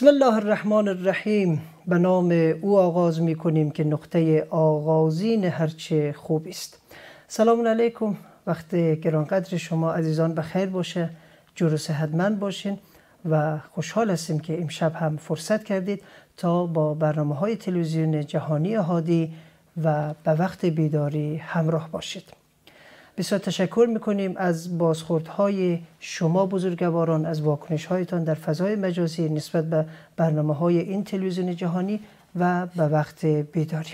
بسم الله الرحمن الرحیم به نام او آغاز می کنیم که نقطه آغازین هرچه خوب است سلام علیکم وقت گرانقدر شما عزیزان بخیر خیر باشه جور صحتمند باشین و خوشحال هستیم که امشب هم فرصت کردید تا با برنامه های تلویزیون جهانی هادی و به وقت بیداری همراه باشید بسیار تشکر میکنیم از بازخوردهای شما بزرگواران از واکنش هایتان در فضای مجازی نسبت به برنامه های این تلویزیون جهانی و به وقت بیداری.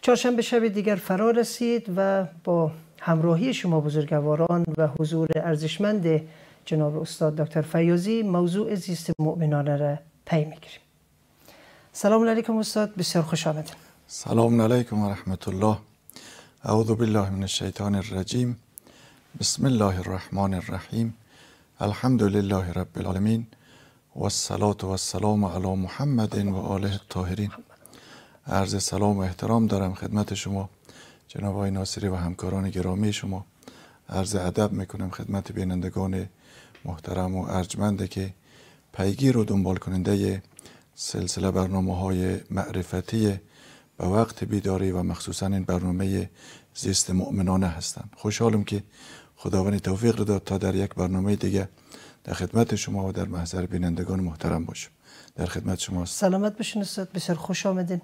چهارشنبه شب دیگر فرا رسید و با همراهی شما بزرگواران و حضور ارزشمند جناب استاد دکتر فیاضی موضوع زیست مؤمنانه را پی میگیریم سلام علیکم استاد بسیار خوش آمدید سلام علیکم و رحمت الله اعوذ بالله من الشیطان الرجیم بسم الله الرحمن الرحیم الحمد لله رب العالمین و والسلام علی محمد و آله الطاهرین عرض سلام و احترام دارم خدمت شما جناب آقای ناصری و همکاران گرامی شما عرض ادب میکنم خدمت بینندگان محترم و ارجمنده که پیگیر و دنبال کننده سلسله برنامه های معرفتی و وقت بیداری و مخصوصا این برنامه زیست مؤمنانه هستند خوشحالم که خداوند توفیق رو داد تا در یک برنامه دیگه در خدمت شما و در محضر بینندگان محترم باشم در خدمت شما سلامت باشین استاد بسیار خوش آمدین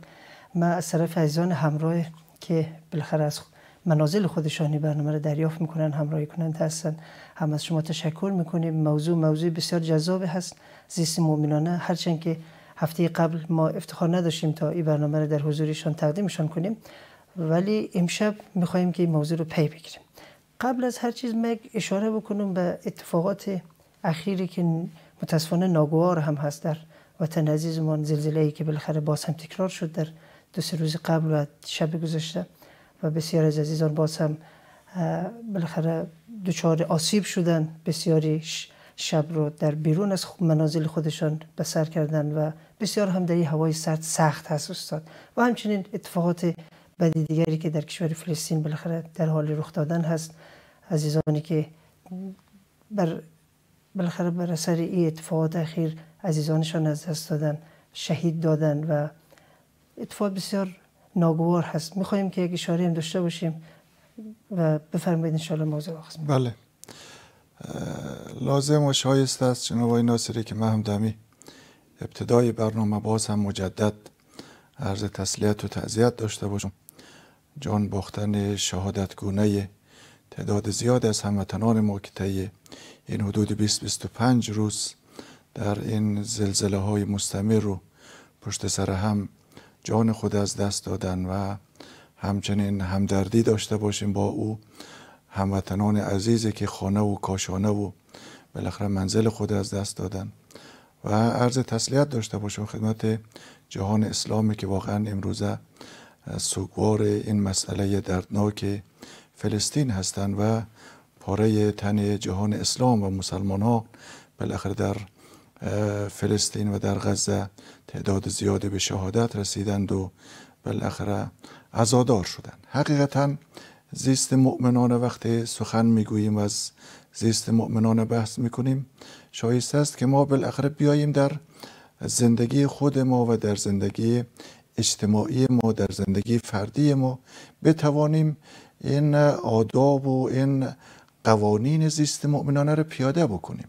ما از طرف عزیزان همراه که بالاخره از منازل خودشانی برنامه را دریافت میکنن همراهی کنند هستن هم از شما تشکر میکنیم موضوع موضوع بسیار جذاب هست زیست مؤمنانه هرچند که هفته قبل ما افتخار نداشتیم تا این برنامه رو در حضورشان تقدیمشان کنیم ولی امشب میخواهیم که این موضوع رو پی بگیریم قبل از هر چیز من اشاره بکنم به اتفاقات اخیری که متاسفانه ناگوار هم هست در وطن عزیزمان زلزله ای که بالاخره باز هم تکرار شد در دو سه روز قبل و شب گذشته و بسیار از عزیزان باز هم بالاخره دچار آسیب شدن بسیاری شب رو در بیرون از منازل خودشان بسر کردن و بسیار هم در این هوای سرد سخت هست استاد و همچنین اتفاقات بدی دیگری که در کشور فلسطین بالاخره در حال رخ دادن هست عزیزانی که بر بالاخره بر اثر این اتفاقات اخیر عزیزانشان از دست دادن شهید دادن و اتفاق بسیار ناگوار هست میخوایم که یک اشاره هم داشته باشیم و بفرمایید انشاءالله موضوع بله لازم و شایست است جناب آقای ناصری که مهمدمی ابتدای برنامه باز هم مجدد عرض تسلیت و تعذیت داشته باشم جان باختن شهادتگونه تعداد زیاد از هموطنان ما که طی این حدود 20-25 روز در این زلزله های مستمر رو پشت سر هم جان خود از دست دادن و همچنین همدردی داشته باشیم با او هموطنان عزیزی که خانه و کاشانه و بالاخره منزل خود از دست دادن و عرض تسلیت داشته باشم خدمت جهان اسلامی که واقعا امروزه سوگوار این مسئله دردناک فلسطین هستند و پاره تن جهان اسلام و مسلمان ها بالاخره در فلسطین و در غزه تعداد زیادی به شهادت رسیدند و بالاخره عزادار شدند حقیقتا زیست مؤمنان وقتی سخن میگوییم و از زیست مؤمنان بحث میکنیم شایسته است که ما بالاخره بیاییم در زندگی خود ما و در زندگی اجتماعی ما در زندگی فردی ما بتوانیم این آداب و این قوانین زیست مؤمنانه رو پیاده بکنیم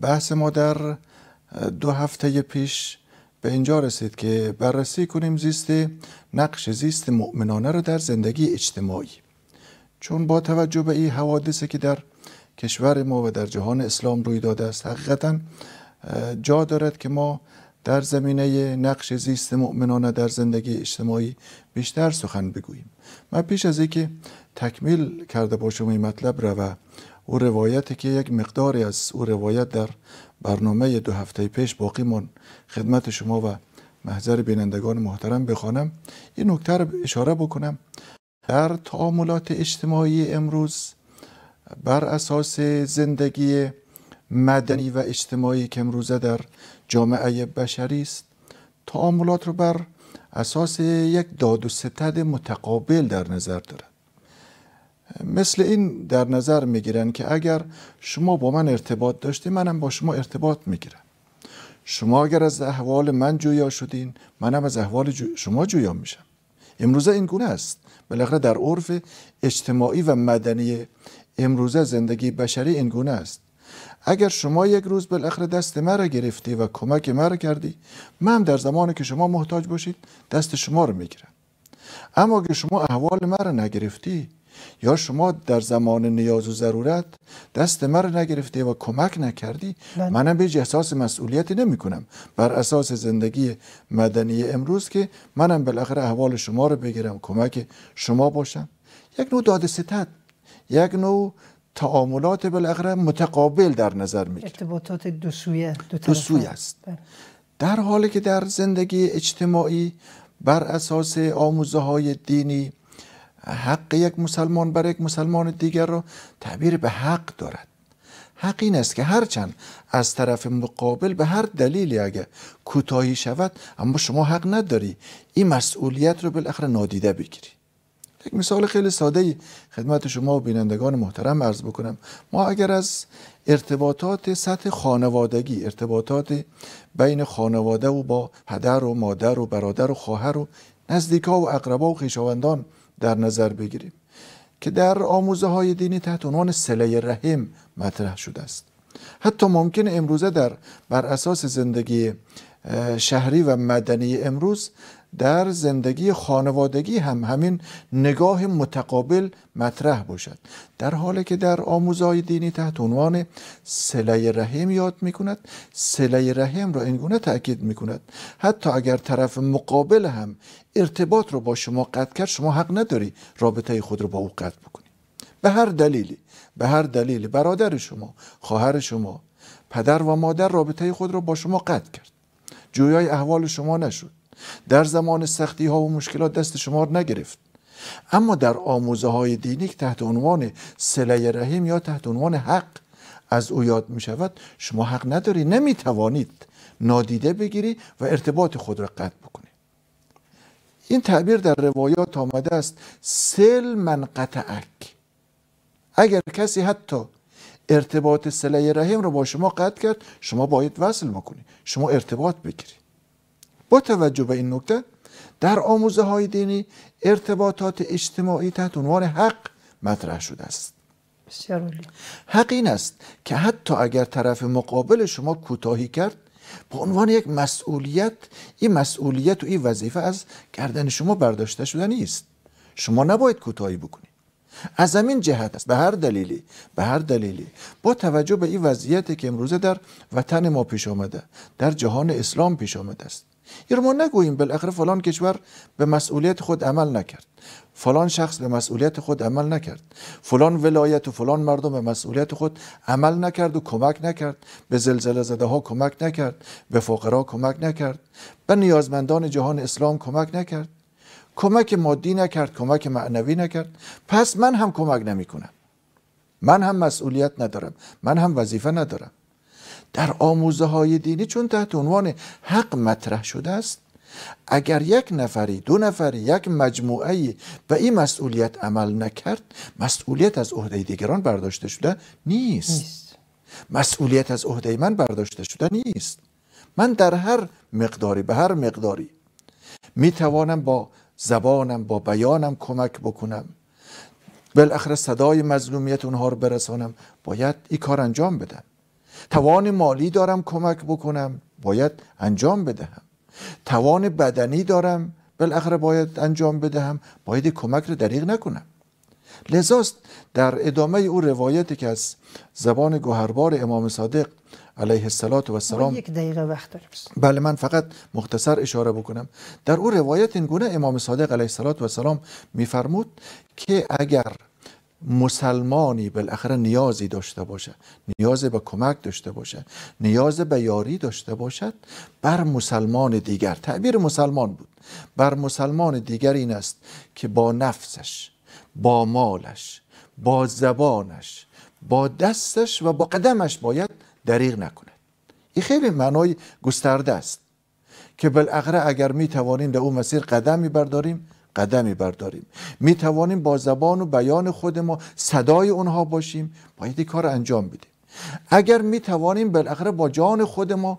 بحث ما در دو هفته پیش به اینجا رسید که بررسی کنیم زیست نقش زیست مؤمنانه رو در زندگی اجتماعی چون با توجه به این حوادثی که در کشور ما و در جهان اسلام روی داده است حقیقتا جا دارد که ما در زمینه نقش زیست مؤمنانه در زندگی اجتماعی بیشتر سخن بگوییم من پیش از اینکه تکمیل کرده باشم این مطلب را و او روایتی که یک مقداری از او روایت در برنامه دو هفته پیش باقی من خدمت شما و محضر بینندگان محترم بخوانم این نکته رو اشاره بکنم در تعاملات اجتماعی امروز بر اساس زندگی مدنی و اجتماعی که امروزه در جامعه بشری است تعاملات رو بر اساس یک داد و ستد متقابل در نظر داره مثل این در نظر میگیرن که اگر شما با من ارتباط داشتی منم با شما ارتباط میگیرم شما اگر از احوال من جویا شدین منم از احوال شما جویا میشم امروزه این گونه است بالاخره در عرف اجتماعی و مدنی امروزه زندگی بشری این گونه است اگر شما یک روز بالاخره دست مرا گرفتی و کمک مرا کردی من در زمانی که شما محتاج باشید دست شما رو میگیرم اما اگر شما احوال مرا نگرفتی یا شما در زمان نیاز و ضرورت دست رو نگرفته و کمک نکردی بله. منم به احساس مسئولیتی نمی کنم بر اساس زندگی مدنی امروز که منم بالاخره احوال شما رو بگیرم کمک شما باشم یک نوع داد ستت یک نوع تعاملات بالاخره متقابل در نظر کنم ارتباطات دو سویه دو, است بله. در حالی که در زندگی اجتماعی بر اساس آموزه های دینی حق یک مسلمان بر یک مسلمان دیگر را تعبیر به حق دارد حق این است که هرچند از طرف مقابل به هر دلیلی اگر کوتاهی شود اما شما حق نداری این مسئولیت رو بالاخره نادیده بگیری یک مثال خیلی ساده ای خدمت شما و بینندگان محترم عرض بکنم ما اگر از ارتباطات سطح خانوادگی ارتباطات بین خانواده و با پدر و مادر و برادر و خواهر و نزدیکا و اقربا و خویشاوندان در نظر بگیریم که در آموزه های دینی تحت عنوان سله رحم مطرح شده است حتی ممکن امروزه در بر اساس زندگی شهری و مدنی امروز در زندگی خانوادگی هم همین نگاه متقابل مطرح باشد در حالی که در آموزهای دینی تحت عنوان سله رحم یاد میکند کند سله رحم را اینگونه تاکید میکند حتی اگر طرف مقابل هم ارتباط را با شما قطع کرد شما حق نداری رابطه خود را با او قطع بکنی به هر دلیلی به هر دلیلی برادر شما خواهر شما پدر و مادر رابطه خود را با شما قطع کرد جویای احوال شما نشد در زمان سختی ها و مشکلات دست شما را نگرفت اما در آموزه های دینی که تحت عنوان سله رحیم یا تحت عنوان حق از او یاد می شود شما حق نداری نمی توانید نادیده بگیری و ارتباط خود را قطع بکنی این تعبیر در روایات آمده است سل من قطعک اگر کسی حتی ارتباط سله رحم را با شما قطع کرد شما باید وصل بکنی شما ارتباط بگیری با توجه به این نکته در آموزه های دینی ارتباطات اجتماعی تحت عنوان حق مطرح شده است حق این است که حتی اگر طرف مقابل شما کوتاهی کرد به عنوان یک مسئولیت این مسئولیت و این وظیفه از کردن شما برداشته شده نیست شما نباید کوتاهی بکنید از همین جهت است به هر دلیلی به هر دلیلی با توجه به این وضعیتی که امروزه در وطن ما پیش آمده در جهان اسلام پیش آمده است یا ما نگوییم بالاخره فلان کشور به مسئولیت خود عمل نکرد فلان شخص به مسئولیت خود عمل نکرد فلان ولایت و فلان مردم به مسئولیت خود عمل نکرد و کمک نکرد به زلزله زده ها کمک نکرد به فقرا کمک نکرد به نیازمندان جهان اسلام کمک نکرد کمک مادی نکرد کمک معنوی نکرد پس من هم کمک نمی کنم من هم مسئولیت ندارم من هم وظیفه ندارم در آموزه های دینی چون تحت عنوان حق مطرح شده است اگر یک نفری دو نفری یک مجموعه به این مسئولیت عمل نکرد مسئولیت از عهده دیگران برداشته شده نیست. نیست مسئولیت از عهده من برداشته شده نیست من در هر مقداری به هر مقداری می توانم با زبانم با بیانم کمک بکنم بالاخره صدای مظلومیت اونها رو برسانم باید این کار انجام بدم توان مالی دارم کمک بکنم باید انجام بدهم توان بدنی دارم بالاخره باید انجام بدهم باید کمک رو دریغ نکنم لذاست در ادامه او روایتی که از زبان گوهربار امام صادق علیه السلام و السلام یک دقیقه وقت داریم بله من فقط مختصر اشاره بکنم در او روایت این گونه امام صادق علیه السلام و السلام میفرمود که اگر مسلمانی بالاخره نیازی داشته باشد نیاز به کمک داشته باشد نیاز به یاری داشته باشد بر مسلمان دیگر تعبیر مسلمان بود بر مسلمان دیگر این است که با نفسش با مالش با زبانش با دستش و با قدمش باید دریغ نکند این خیلی معنای گسترده است که بالاخره اگر می توانیم در اون مسیر قدمی برداریم قدمی برداریم می توانیم با زبان و بیان خود ما صدای اونها باشیم باید کار انجام بدیم اگر می توانیم بالاخره با جان خود ما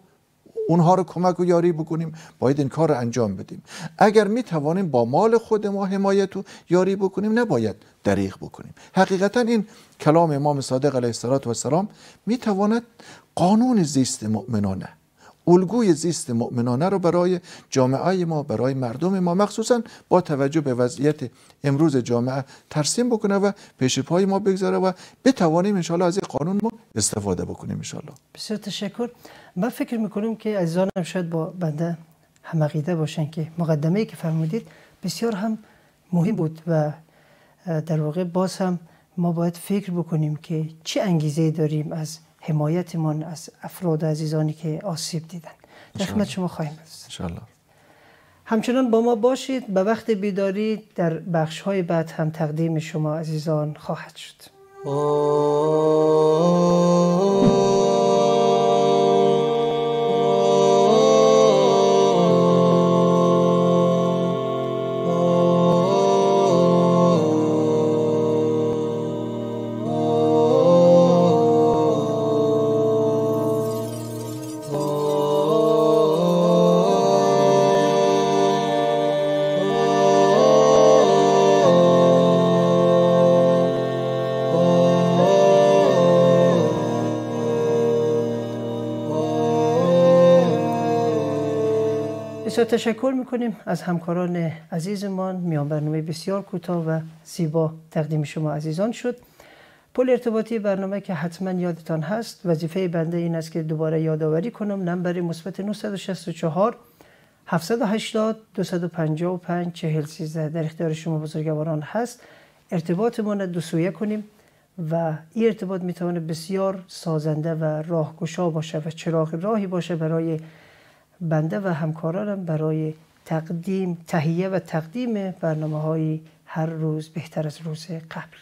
اونها رو کمک و یاری بکنیم باید این کار رو انجام بدیم اگر می توانیم با مال خود ما حمایت و یاری بکنیم نباید دریغ بکنیم حقیقتا این کلام امام صادق علیه السلام می تواند قانون زیست مؤمنانه الگوی زیست مؤمنانه رو برای جامعه ما برای مردم ما مخصوصا با توجه به وضعیت امروز جامعه ترسیم بکنه و پیش پای ما بگذاره و بتوانیم انشالله از این قانون ما استفاده بکنیم انشالله بسیار تشکر من فکر میکنم که عزیزانم شاید با بنده همقیده باشن که مقدمه ای که فرمودید بسیار هم مهم بود و در واقع باز هم ما باید فکر بکنیم که چه انگیزه داریم از حمایتمان از افراد عزیزانی که آسیب دیدن در خدمت شما خواهیم بود همچنان با ما باشید به وقت بیداری در بخش های بعد هم تقدیم شما عزیزان خواهد شد تشکر میکنیم از همکاران عزیزمان میان برنامه بسیار کوتاه و زیبا تقدیم شما عزیزان شد پل ارتباطی برنامه که حتما یادتان هست وظیفه بنده این است که دوباره یادآوری کنم نمبر مثبت 964 780 255 در اختیار شما بزرگواران هست ارتباطمان دو سویه کنیم و این ارتباط میتونه بسیار سازنده و راهگشا باشه و چراغ راهی باشه برای بنده و همکارانم برای تقدیم تهیه و تقدیم برنامه های هر روز بهتر از روز قبل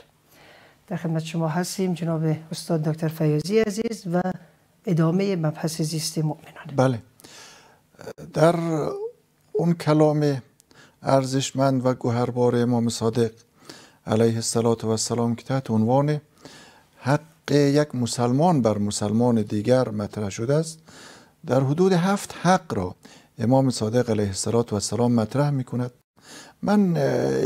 در خدمت شما هستیم جناب استاد دکتر فیاضی عزیز و ادامه مبحث زیست مؤمنان بله در اون کلام ارزشمند و گوهربار امام صادق علیه السلام که تحت عنوان حق یک مسلمان بر مسلمان دیگر مطرح شده است در حدود هفت حق را امام صادق علیه السلام مطرح می کند من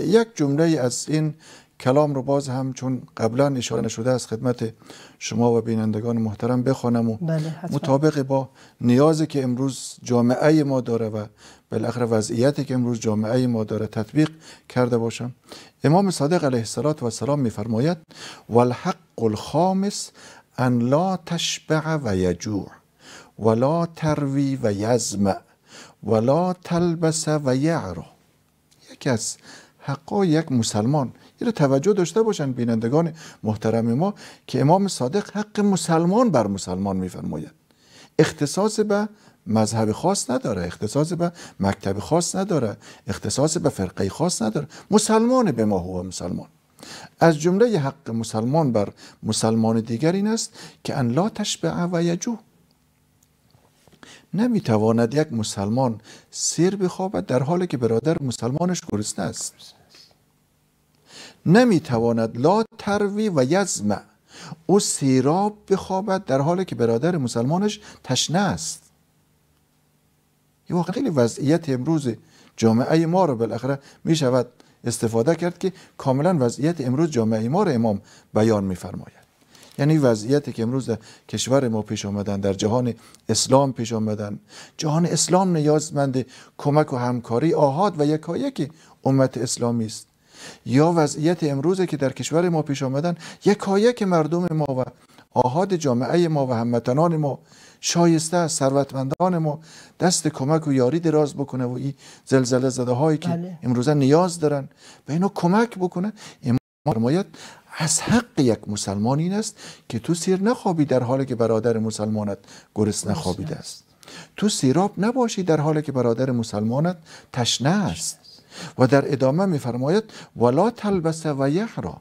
یک جمله از این کلام رو باز هم چون قبلا اشاره شده از خدمت شما و بینندگان محترم بخوانم و بله، مطابق با نیازی که امروز جامعه ما داره و بالاخره وضعیتی که امروز جامعه ما داره تطبیق کرده باشم امام صادق علیه السلام میفرماید والحق الخامس ان لا تشبع و یجوع ولا تروی و یزمع ولا تلبس و یعرا یکی از حقا یک مسلمان این رو توجه داشته باشند بینندگان محترم ما که امام صادق حق مسلمان بر مسلمان میفرماید اختصاص به مذهب خاص نداره اختصاص به مکتب خاص نداره اختصاص به فرقه خاص نداره مسلمان به ما هو مسلمان از جمله حق مسلمان بر مسلمان دیگر این است که ان لا تشبع و یجو نمیتواند یک مسلمان سیر بخوابد در حالی که برادر مسلمانش گرسنه است نمیتواند لا تروی و یزم او سیراب بخوابد در حالی که برادر مسلمانش تشنه است این واقعا خیلی وضعیت امروز جامعه ما را بالاخره می شود استفاده کرد که کاملا وضعیت امروز جامعه ما را امام بیان می یعنی وضعیتی که امروز در کشور ما پیش آمدن در جهان اسلام پیش آمدن جهان اسلام نیازمند کمک و همکاری آهاد و یکایک امت اسلامی است یا وضعیت امروز که در کشور ما پیش آمدن یکایک مردم ما و آهاد جامعه ما و هموطنان ما شایسته ثروتمندان ما دست کمک و یاری دراز بکنه و این زلزله زده هایی که بله. امروزه نیاز دارن به اینو کمک بکنه فرماید از حق یک مسلمان این است که تو سیر نخوابی در حالی که برادر مسلمانت گرسنه نخوابیده است تو سیراب نباشی در حالی که برادر مسلمانت تشنه است و در ادامه میفرماید ولا تلبس و یحرا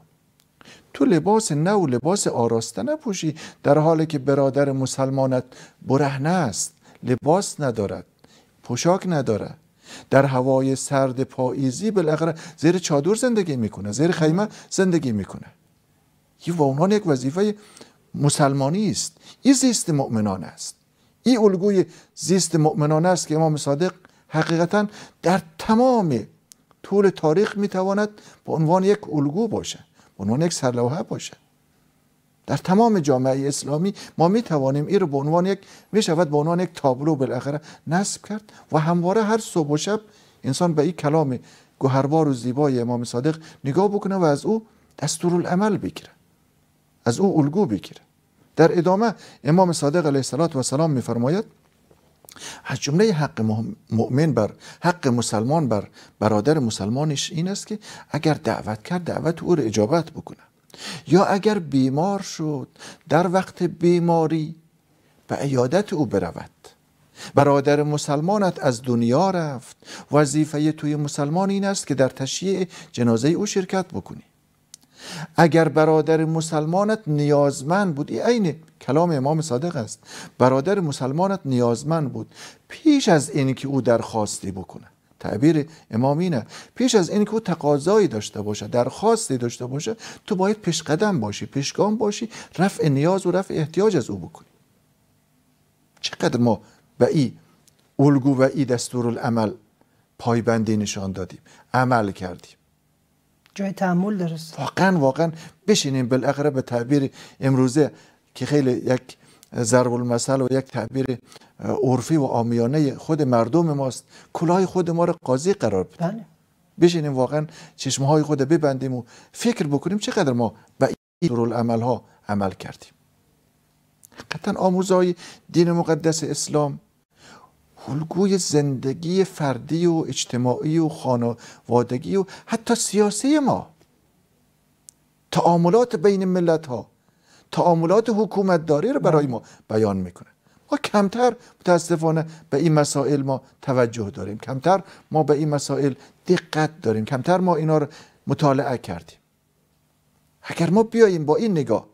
تو لباس نو لباس آراسته نپوشی در حالی که برادر مسلمانت برهنه است لباس ندارد پوشاک ندارد در هوای سرد پاییزی بالاخره زیر چادر زندگی میکنه زیر خیمه زندگی میکنه این و اونان یک وظیفه مسلمانی است این زیست مؤمنان است این الگوی زیست مؤمنان است که امام صادق حقیقتا در تمام طول تاریخ میتواند به عنوان یک الگو باشه به عنوان یک سرلوحه باشه در تمام جامعه اسلامی ما می توانیم این رو به عنوان یک می به عنوان یک تابلو بالاخره نصب کرد و همواره هر صبح و شب انسان به این کلام گوهربار و زیبای امام صادق نگاه بکنه و از او دستور العمل بگیره از او الگو بگیره در ادامه امام صادق علیه السلام میفرماید از جمله حق مؤمن بر حق مسلمان بر برادر مسلمانش این است که اگر دعوت کرد دعوت او را اجابت بکنه یا اگر بیمار شد در وقت بیماری به عیادت او برود برادر مسلمانت از دنیا رفت وظیفه توی مسلمان این است که در تشییع جنازه او شرکت بکنی اگر برادر مسلمانت نیازمند بود این عین کلام امام صادق است برادر مسلمانت نیازمند بود پیش از اینکه او درخواستی بکنه تعبیر امام اینه پیش از اینکه او تقاضایی داشته باشه درخواستی داشته باشه تو باید پیشقدم باشی پیشگام باشی رفع نیاز و رفع احتیاج از او بکنی چقدر ما به ای الگو و ای دستور العمل پایبندی نشان دادیم عمل کردیم جای تعمل درست واقعا واقعا بشینیم بالاخره به تعبیر امروزه که خیلی یک ضرب المثل و یک تعبیر عرفی و آمیانه خود مردم ماست کلاه خود ما رو قاضی قرار بله. بشینیم واقعا چشمه های خود ببندیم و فکر بکنیم چقدر ما به این عمل ها عمل کردیم حقیقتا آموزهای دین مقدس اسلام الگوی زندگی فردی و اجتماعی و خانوادگی و حتی سیاسی ما تعاملات بین ملت ها تعاملات حکومتداری رو برای بله. ما بیان میکنه ما کمتر متاسفانه به این مسائل ما توجه داریم کمتر ما به این مسائل دقت داریم کمتر ما اینا رو مطالعه کردیم اگر ما بیاییم با این نگاه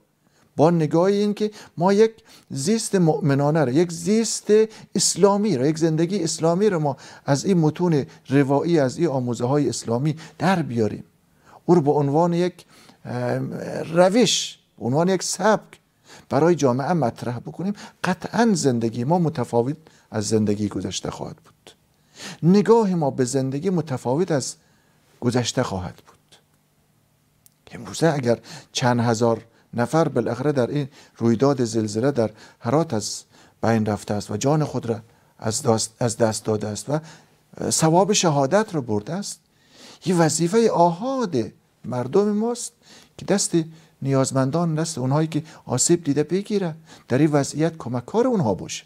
با نگاه این که ما یک زیست مؤمنانه را یک زیست اسلامی را یک زندگی اسلامی را ما از این متون روایی از این آموزه های اسلامی در بیاریم او رو به عنوان یک روش به عنوان یک سبک برای جامعه مطرح بکنیم قطعا زندگی ما متفاوت از زندگی گذشته خواهد بود نگاه ما به زندگی متفاوت از گذشته خواهد بود امروزه اگر چند هزار نفر بالاخره در این رویداد زلزله در هرات از بین رفته است و جان خود را از, دست داده است و ثواب شهادت را برده است یه وظیفه آهاد مردم ماست که دست نیازمندان دست اونهایی که آسیب دیده بگیره در این وضعیت کار اونها باشه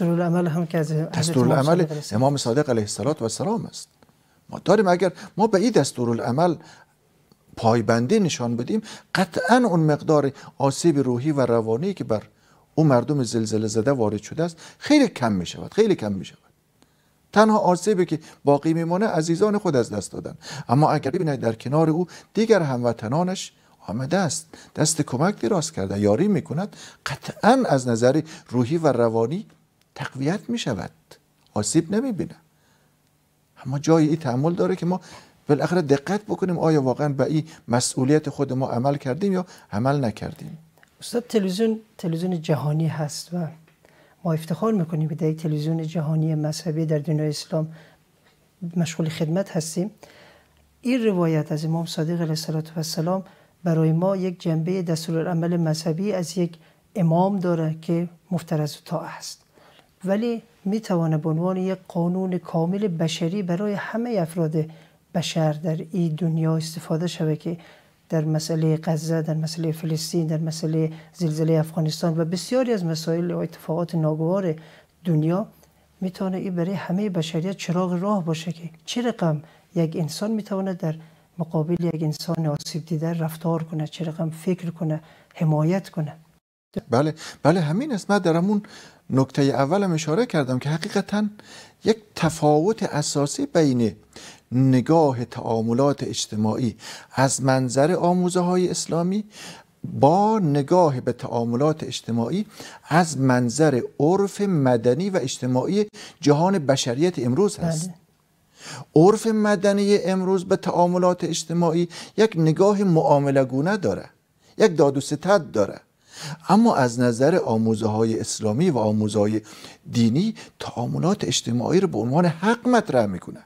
العمل هم که از العمل امام صادق علیه السلام است ما داریم اگر ما به این العمل پایبندی نشان بدیم قطعا اون مقدار آسیب روحی و روانی که بر اون مردم زلزله زده وارد شده است خیلی کم می شود خیلی کم می شود تنها آسیبی که باقی میمانه عزیزان خود از دست دادن اما اگر ببینید در کنار او دیگر هموطنانش آمده است دست کمک دراز کرده یاری میکند قطعا از نظر روحی و روانی تقویت شود آسیب نمی نمیبینه اما جایی تحمل داره که ما بالاخره دقت بکنیم آیا واقعا به این مسئولیت خود ما عمل کردیم یا عمل نکردیم استاد تلویزیون تلویزیون جهانی هست و ما افتخار میکنیم که در تلویزیون جهانی مذهبی در دنیای اسلام مشغول خدمت هستیم این روایت از امام صادق علیه السلام برای ما یک جنبه دستورالعمل مذهبی از یک امام داره که مفترض تا است ولی می به عنوان یک قانون کامل بشری برای همه افراد بشر در این دنیا استفاده شوه که در مسئله غزه در مسئله فلسطین در مسئله زلزله افغانستان و بسیاری از مسائل و اتفاقات ناگوار دنیا میتونه این برای همه بشریت چراغ راه باشه که چه رقم یک انسان تواند در مقابل یک انسان آسیب دیده رفتار کنه چه رقم فکر کنه حمایت کنه بله بله همین است من در همون نکته اولم اشاره کردم که حقیقتا یک تفاوت اساسی بین نگاه تعاملات اجتماعی از منظر آموزه های اسلامی با نگاه به تعاملات اجتماعی از منظر عرف مدنی و اجتماعی جهان بشریت امروز هست بله. عرف مدنی امروز به تعاملات اجتماعی یک نگاه معاملگونه داره یک داد و ستد داره اما از نظر آموزه های اسلامی و آموزه دینی تعاملات اجتماعی رو به عنوان حق مطرح میکنه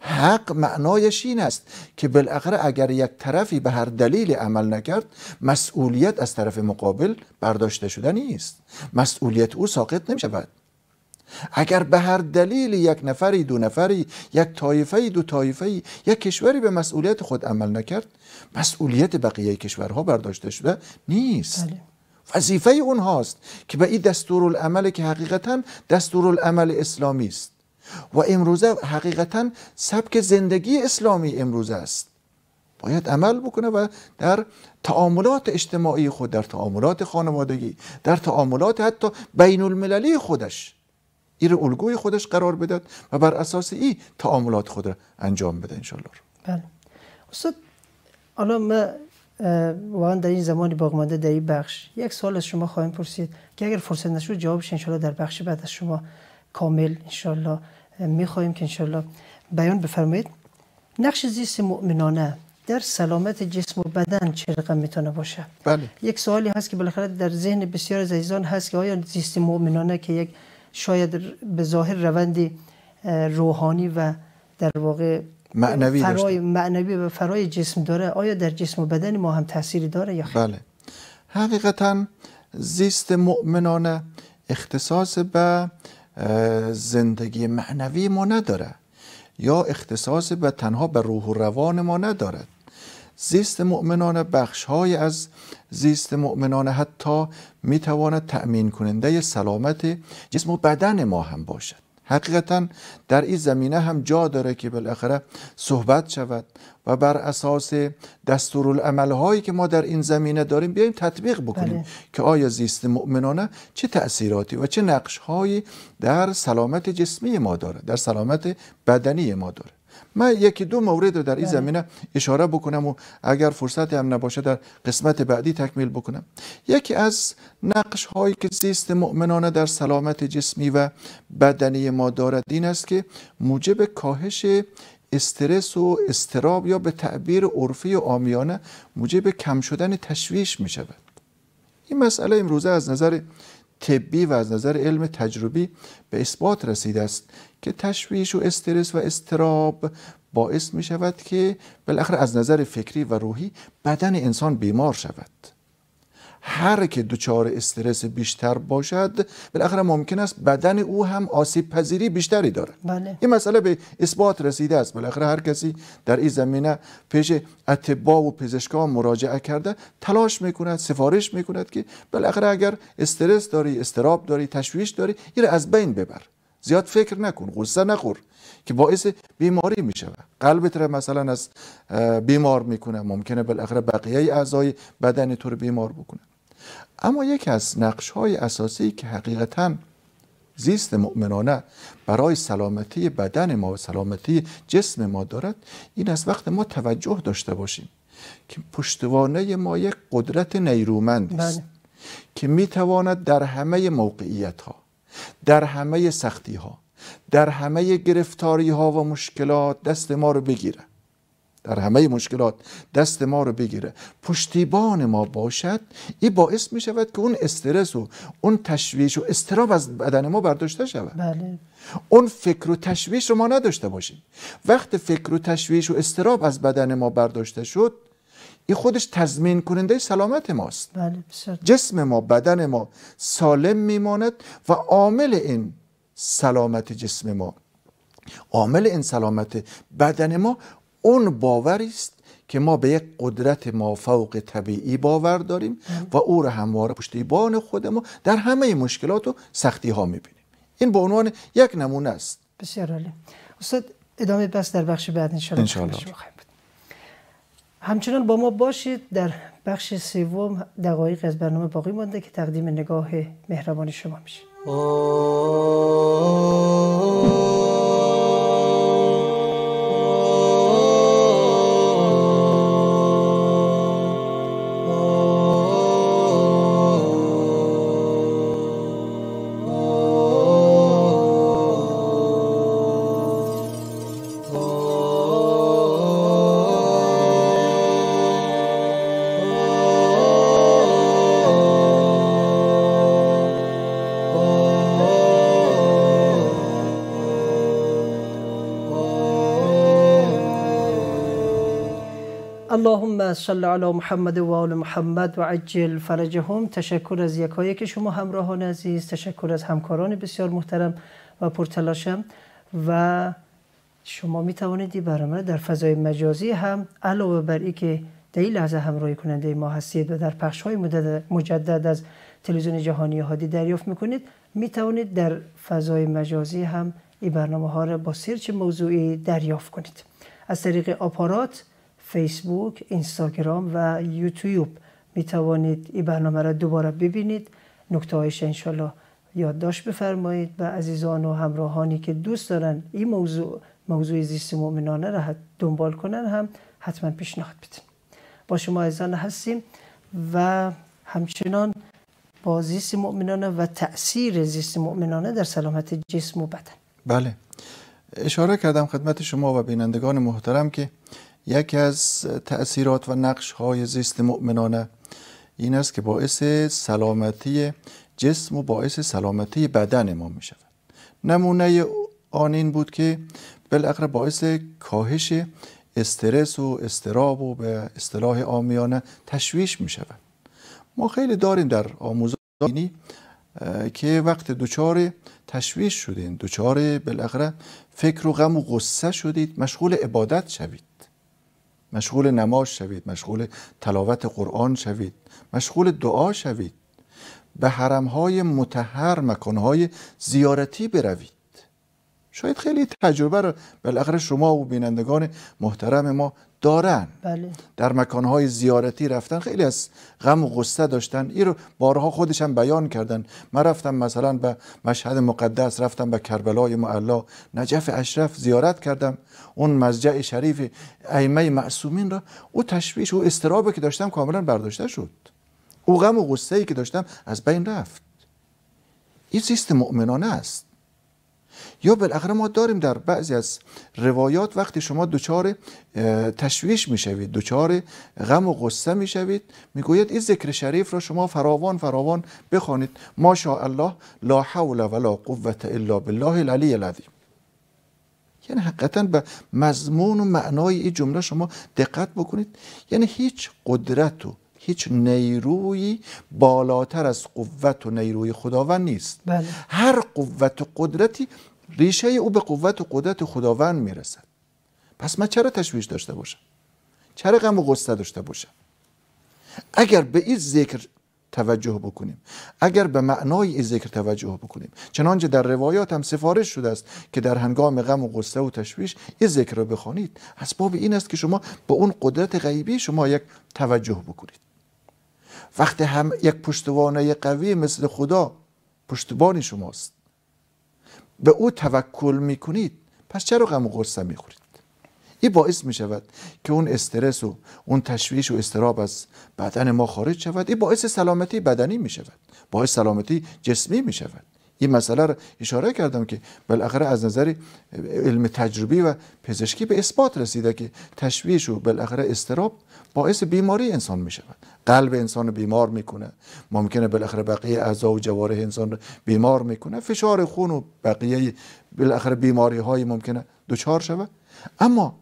حق معنایش این است که بالاخره اگر یک طرفی به هر دلیل عمل نکرد مسئولیت از طرف مقابل برداشته شده نیست مسئولیت او ساقط نمی شود اگر به هر دلیل یک نفری دو نفری یک طایفه دو طایفه یک کشوری به مسئولیت خود عمل نکرد مسئولیت بقیه کشورها برداشته شده نیست بله. وظیفه اونهاست که به این دستورالعمل که حقیقتا دستورالعمل اسلامی است و امروزه حقیقتا سبک زندگی اسلامی امروزه است باید عمل بکنه و در تعاملات اجتماعی خود در تعاملات خانوادگی در تعاملات حتی بین المللی خودش ایره الگوی خودش قرار بدهد و بر اساس ای تعاملات خود را انجام بده انشالله بله استاد حالا ما واقعا در این زمان باقمانده در این بخش یک سال از شما خواهیم پرسید که اگر فرصت نشود جوابش انشالله در بخش بعد از شما کامل انشالله میخواهیم که انشالله بیان بفرمایید نقش زیست مؤمنانه در سلامت جسم و بدن چه رقم میتونه باشه بله. یک سوالی هست که بالاخره در ذهن بسیار از عزیزان هست که آیا زیست مؤمنانه که یک شاید به ظاهر روند روحانی و در واقع معنوی فرای معنوی و فرای جسم داره آیا در جسم و بدن ما هم تأثیری داره یا خیر بله حقیقتا زیست مؤمنانه اختصاص به زندگی معنوی ما نداره یا اختصاص به تنها به روح و روان ما ندارد زیست مؤمنان های از زیست مؤمنان حتی میتواند تأمین کننده سلامت جسم و بدن ما هم باشد حقیقتا در این زمینه هم جا داره که بالاخره صحبت شود و بر اساس دستورالعمل هایی که ما در این زمینه داریم بیایم تطبیق بکنیم بله. که آیا زیست مؤمنانه چه تأثیراتی و چه نقش هایی در سلامت جسمی ما داره در سلامت بدنی ما داره من یکی دو مورد رو در این بله. زمینه اشاره بکنم و اگر فرصت هم نباشه در قسمت بعدی تکمیل بکنم یکی از نقش هایی که زیست مؤمنانه در سلامت جسمی و بدنی ما دارد این است که موجب کاهش استرس و استراب یا به تعبیر عرفی و آمیانه موجب کم شدن تشویش می شود این مسئله امروزه از نظر طبی و از نظر علم تجربی به اثبات رسیده است که تشویش و استرس و استراب باعث می شود که بالاخره از نظر فکری و روحی بدن انسان بیمار شود هر که دچار استرس بیشتر باشد بالاخره ممکن است بدن او هم آسیب پذیری بیشتری داره بله. این مسئله به اثبات رسیده است بالاخره هر کسی در این زمینه پیش اطبا و پزشکان مراجعه کرده تلاش میکند سفارش میکند که بالاخره اگر استرس داری استراب داری تشویش داری این از بین ببر زیاد فکر نکن غصه نخور که باعث بیماری میشه قلبت را مثلا از بیمار میکنه ممکنه بالاخره بقیه اعضای بدن تو رو بیمار بکنه اما یکی از نقش های اساسی که حقیقتا زیست مؤمنانه برای سلامتی بدن ما و سلامتی جسم ما دارد این از وقت ما توجه داشته باشیم که پشتوانه ما یک قدرت نیرومند است بله. که میتواند در همه موقعیت ها در همه سختی ها در همه گرفتاری ها و مشکلات دست ما رو بگیره در همه مشکلات دست ما رو بگیره پشتیبان ما باشد این باعث می شود که اون استرس و اون تشویش و استراب از بدن ما برداشته شود بله. اون فکر و تشویش رو ما نداشته باشیم وقت فکر و تشویش و استراب از بدن ما برداشته شد ای خودش تضمین کننده سلامت ماست بله جسم ما بدن ما سالم میماند و عامل این سلامت جسم ما عامل این سلامت بدن ما اون باور است که ما به یک قدرت مافوق طبیعی باور داریم و او را همواره پشتیبان خود در همه مشکلات و سختی ها میبینیم این به عنوان یک نمونه است بسیار عالی استاد ادامه بس در بخش بعد انشاءالله انشاءالله همچنان با ما باشید در بخش سوم دقایق از برنامه باقی مانده که تقدیم نگاه مهربان شما میشه اللهم صل علی محمد و آل محمد و عجل فرجهم تشکر از یکایک شما همراهان عزیز تشکر از همکاران بسیار محترم و پرتلاشم و شما می توانید برنامه در فضای مجازی هم علاوه بر ای که در لحظه همراهی کننده ما هستید و در پخش های مجدد از تلویزیون جهانی هادی دریافت میکنید می توانید در فضای مجازی هم این برنامه ها را با سرچ موضوعی دریافت کنید از طریق آپارات فیسبوک، اینستاگرام و یوتیوب می توانید این برنامه را دوباره ببینید نکته هایش انشالله یادداشت بفرمایید و عزیزان و همراهانی که دوست دارن این موضوع موضوع زیست مؤمنانه را دنبال کنن هم حتما پیشنهاد بدین با شما عزیزان هستیم و همچنان با زیست مؤمنانه و تاثیر زیست مؤمنانه در سلامت جسم و بدن بله اشاره کردم خدمت شما و بینندگان محترم که یکی از تأثیرات و نقش های زیست مؤمنانه این است که باعث سلامتی جسم و باعث سلامتی بدن ما می شود نمونه آن این بود که بالاخره باعث کاهش استرس و استراب و به اصطلاح آمیانه تشویش می شود ما خیلی داریم در آموزانی که وقت دچار تشویش شدید دچار بالاخره فکر و غم و غصه شدید مشغول عبادت شوید مشغول نماز شوید مشغول تلاوت قرآن شوید مشغول دعا شوید به حرمهای متحر مکانهای زیارتی بروید شاید خیلی تجربه را بالاخره شما و بینندگان محترم ما دارن بله. در مکانهای زیارتی رفتن خیلی از غم و غصه داشتن این رو بارها خودش هم بیان کردن من رفتم مثلا به مشهد مقدس رفتم به کربلای معلا نجف اشرف زیارت کردم اون مزجع شریف ایمه معصومین را او تشویش و استرابه که داشتم کاملا برداشته شد او غم و غصه ای که داشتم از بین رفت این سیست مؤمنانه است یا بالاخره ما داریم در بعضی از روایات وقتی شما دچار تشویش میشوید دچار غم و غصه میشوید میگوید این ذکر شریف را شما فراوان فراوان بخوانید ما الله لا حول ولا قوت الا بالله العلی العظیم یعنی حقیقتا به مضمون و معنای این جمله شما دقت بکنید یعنی هیچ قدرت و هیچ نیروی بالاتر از قوت و نیروی خداوند نیست بله. هر قوت و قدرتی ریشه او به قوت و قدرت خداوند میرسد پس من چرا تشویش داشته باشم چرا غم و غصه داشته باشم اگر به این ذکر توجه بکنیم اگر به معنای این ذکر توجه بکنیم چنانچه در روایات هم سفارش شده است که در هنگام غم و غصه و تشویش این ذکر را بخوانید اسباب این است که شما به اون قدرت غیبی شما یک توجه بکنید وقتی هم یک پشتوانه قوی مثل خدا پشتبانی شماست به او توکل میکنید پس چرا غم و غصه میخورید این باعث می شود که اون استرس و اون تشویش و استراب از بدن ما خارج شود این باعث سلامتی بدنی می شود باعث سلامتی جسمی می شود این مسئله را اشاره کردم که بالاخره از نظر علم تجربی و پزشکی به اثبات رسیده که تشویش و بالاخره استراب باعث بیماری انسان می شود قلب انسان بیمار میکنه ممکنه بالاخره بقیه اعضا و جواره انسان بیمار میکنه فشار خون و بقیه بالاخره بیماری های ممکنه دچار شود اما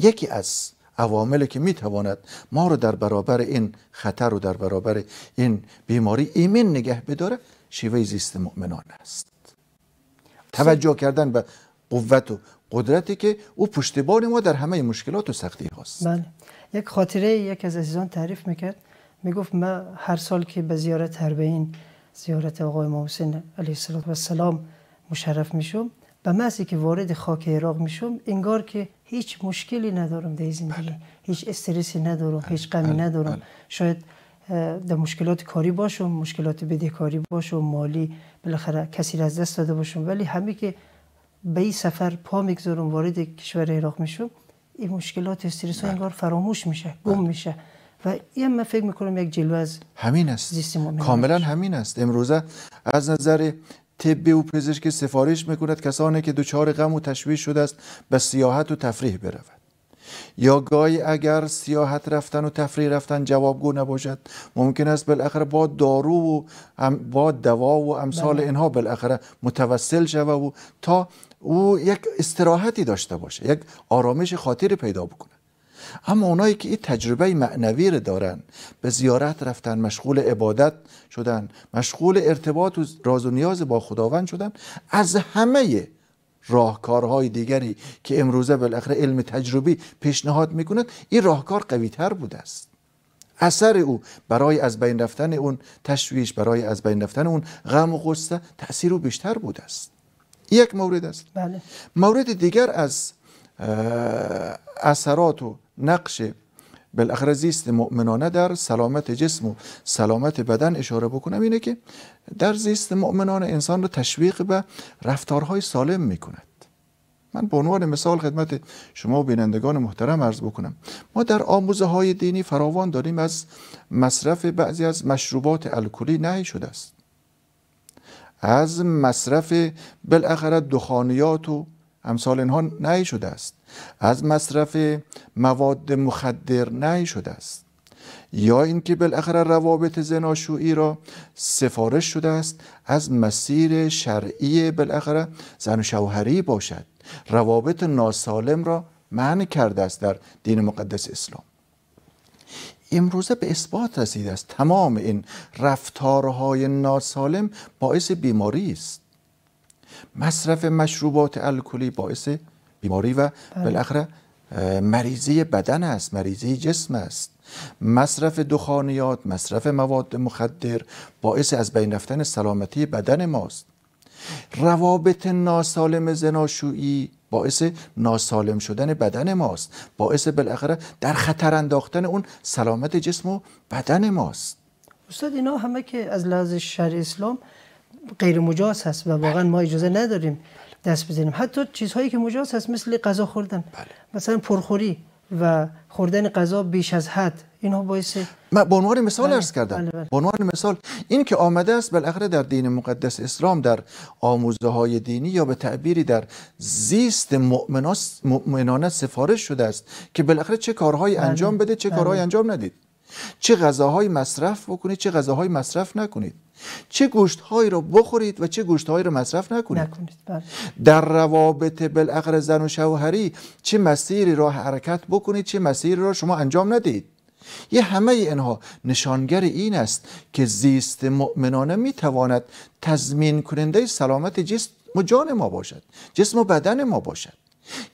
یکی از عواملی که میتواند ما رو در برابر این خطر و در برابر این بیماری ایمن نگه بداره شیوه زیست مؤمنان است توجه کردن به قوت و قدرتی که او پشتبان ما در همه مشکلات و سختی هاست بله یک خاطره یک از عزیزان تعریف میکرد میگفت من هر سال که به زیارت هربین زیارت آقای ما حسین علیه السلام مشرف میشم به محضی که وارد خاک عراق میشم انگار که هیچ مشکلی ندارم در زندگی بله. هیچ استرسی ندارم هیچ غمی بله، ندارم بله. شاید در مشکلات کاری باشم مشکلات بدهکاری باشم مالی بالاخره کسی را از دست داده باشم ولی همه که به این سفر پا میگذارم وارد کشور عراق میشم این مشکلات استرس ها بله. انگار فراموش میشه بله. گم میشه و این من فکر میکنم یک جلوه از همین است کاملا همین است امروزه از نظر طب و پزشک سفارش میکند کسانی که دچار غم و تشویش شده است به سیاحت و تفریح برود یا گاهی اگر سیاحت رفتن و تفریح رفتن جوابگو نباشد ممکن است بالاخره با دارو و با دوا و امثال بله. اینها بالاخره متوسل شود و تا او یک استراحتی داشته باشه یک آرامش خاطری پیدا بکنه اما اونایی که این تجربه معنوی رو دارن به زیارت رفتن مشغول عبادت شدن مشغول ارتباط و راز و نیاز با خداوند شدن از همه راهکارهای دیگری که امروزه بالاخره علم تجربی پیشنهاد میکند این راهکار قوی تر بوده است اثر او برای از بین رفتن اون تشویش برای از بین رفتن اون غم و غصه تاثیر او بیشتر بوده است یک مورد است بله. مورد دیگر از اثرات و نقش بالاخره زیست مؤمنانه در سلامت جسم و سلامت بدن اشاره بکنم اینه که در زیست مؤمنانه انسان رو تشویق به رفتارهای سالم میکند من به عنوان مثال خدمت شما و بینندگان محترم عرض بکنم ما در آموزه های دینی فراوان داریم از مصرف بعضی از مشروبات الکلی نهی شده است از مصرف بالاخره دخانیات و امثال اینها نهی شده است از مصرف مواد مخدر نهی شده است یا اینکه بالاخره روابط زناشویی را سفارش شده است از مسیر شرعی بالاخره زن و شوهری باشد روابط ناسالم را معنی کرده است در دین مقدس اسلام امروزه به اثبات رسیده است تمام این رفتارهای ناسالم باعث بیماری است مصرف مشروبات الکلی باعث بیماری و بله. بالاخره مریضی بدن است مریضی جسم است مصرف دخانیات مصرف مواد مخدر باعث از بین رفتن سلامتی بدن ماست روابط ناسالم زناشویی باعث ناسالم شدن بدن ماست باعث بالاخره در خطر انداختن اون سلامت جسم و بدن ماست استاد اینا همه که از لحاظ شرع اسلام غیر مجاز هست و واقعا ما اجازه نداریم دست بزنیم حتی چیزهایی که مجاز هست مثل غذا خوردن بله. مثلا پرخوری و خوردن غذا بیش از حد اینها باعث من به عنوان مثال بله. عرض کردم بله, بله. به عنوان مثال این که آمده است بالاخره در دین مقدس اسلام در آموزه های دینی یا به تعبیری در زیست مؤمنانه سفارش شده است که بالاخره چه کارهایی بله، انجام بده چه بله. کارهایی انجام ندید چه غذاهایی مصرف بکنید چه غذاهایی مصرف نکنید چه گوشتهایی را بخورید و چه گوشتهایی را مصرف نکنید, بله. در روابط بالاخره زن و شوهری چه مسیری را حرکت بکنید چه مسیری را شما انجام ندید یه همه اینها نشانگر این است که زیست مؤمنانه میتواند تضمین کننده سلامت جسم و جان ما باشد جسم و بدن ما باشد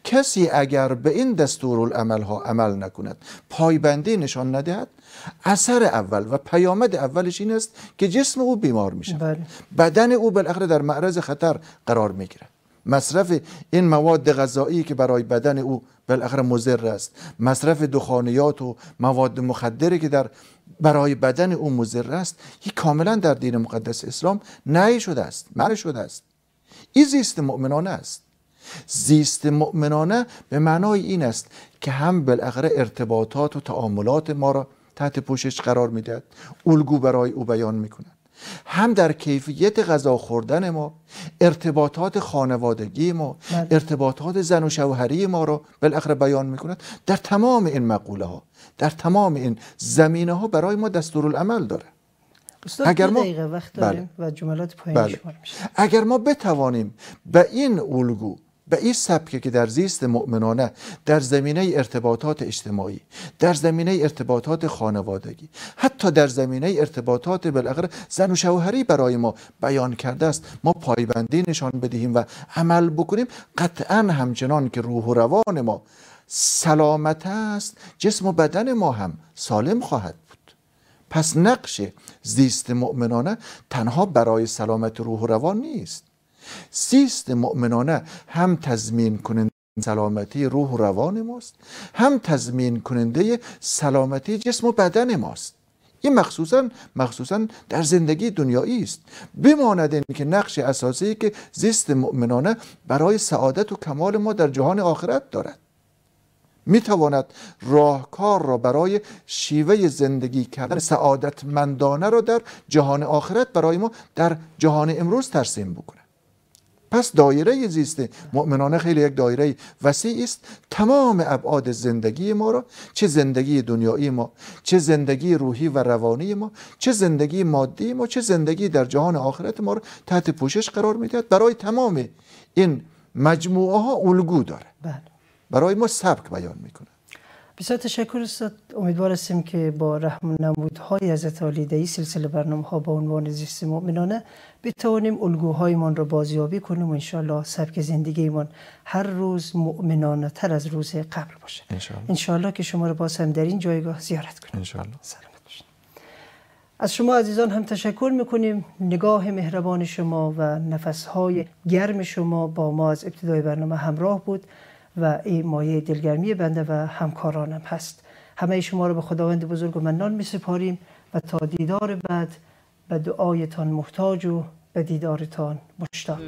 کسی اگر به این العمل ها عمل نکند پایبندی نشان ندهد اثر اول و پیامد اولش این است که جسم او بیمار می بله. بدن او بالاخره در معرض خطر قرار گیرد مصرف این مواد غذایی که برای بدن او بالاخره مضر است مصرف دخانیات و مواد مخدری که در برای بدن او مضر است کاملا در دین مقدس اسلام نهی شده است منع شده است این زیست مؤمنانه است زیست مؤمنانه به معنای این است که هم بالاخره ارتباطات و تعاملات ما را تحت پوشش قرار میدهد الگو برای او بیان میکند هم در کیفیت غذا خوردن ما ارتباطات خانوادگی ما بله. ارتباطات زن و شوهری ما را بالاخره بیان میکند در تمام این مقوله ها در تمام این زمینه ها برای ما دستورالعمل داره اگر ما وقت بله. و جملات پایین بله. اگر ما بتوانیم به این الگو به این سبکه که در زیست مؤمنانه در زمینه ارتباطات اجتماعی در زمینه ارتباطات خانوادگی حتی در زمینه ارتباطات بالاخره زن و شوهری برای ما بیان کرده است ما پایبندی نشان بدهیم و عمل بکنیم قطعا همچنان که روح و روان ما سلامت است جسم و بدن ما هم سالم خواهد بود پس نقش زیست مؤمنانه تنها برای سلامت روح و روان نیست سیست مؤمنانه هم تضمین کننده سلامتی روح و روان ماست هم تضمین کننده سلامتی جسم و بدن ماست این مخصوصا مخصوصا در زندگی دنیایی است بماند این که نقش اساسی که زیست مؤمنانه برای سعادت و کمال ما در جهان آخرت دارد میتواند راهکار را برای شیوه زندگی کردن مندانه را در جهان آخرت برای ما در جهان امروز ترسیم بکند پس دایره زیست مؤمنانه خیلی یک دایره وسیع است تمام ابعاد زندگی ما را چه زندگی دنیایی ما چه زندگی روحی و روانی ما چه زندگی مادی ما چه زندگی در جهان آخرت ما را تحت پوشش قرار میدهد برای تمام این مجموعه ها الگو داره بله. برای ما سبک بیان میکنه بسیار تشکر است. امیدوار هستیم که با رحم نمودهای از اتالی در سلسله برنامه ها با عنوان زیست مؤمنانه بتوانیم الگوهایمان را بازیابی کنیم و انشالله سبک زندگی زندگیمان هر روز مؤمنانه تر از روز قبل باشه انشالله, که شما را باز هم در این جایگاه زیارت کنیم انشالله سلامت باشید از شما عزیزان هم تشکر میکنیم نگاه مهربان شما و نفسهای گرم شما با ما از ابتدای برنامه همراه بود و این مایه دلگرمی بنده و همکارانم هست همه شما را به خداوند بزرگ و منان می سپاریم و تا دیدار بعد به دعایتان محتاج و به دیدارتان مشتاق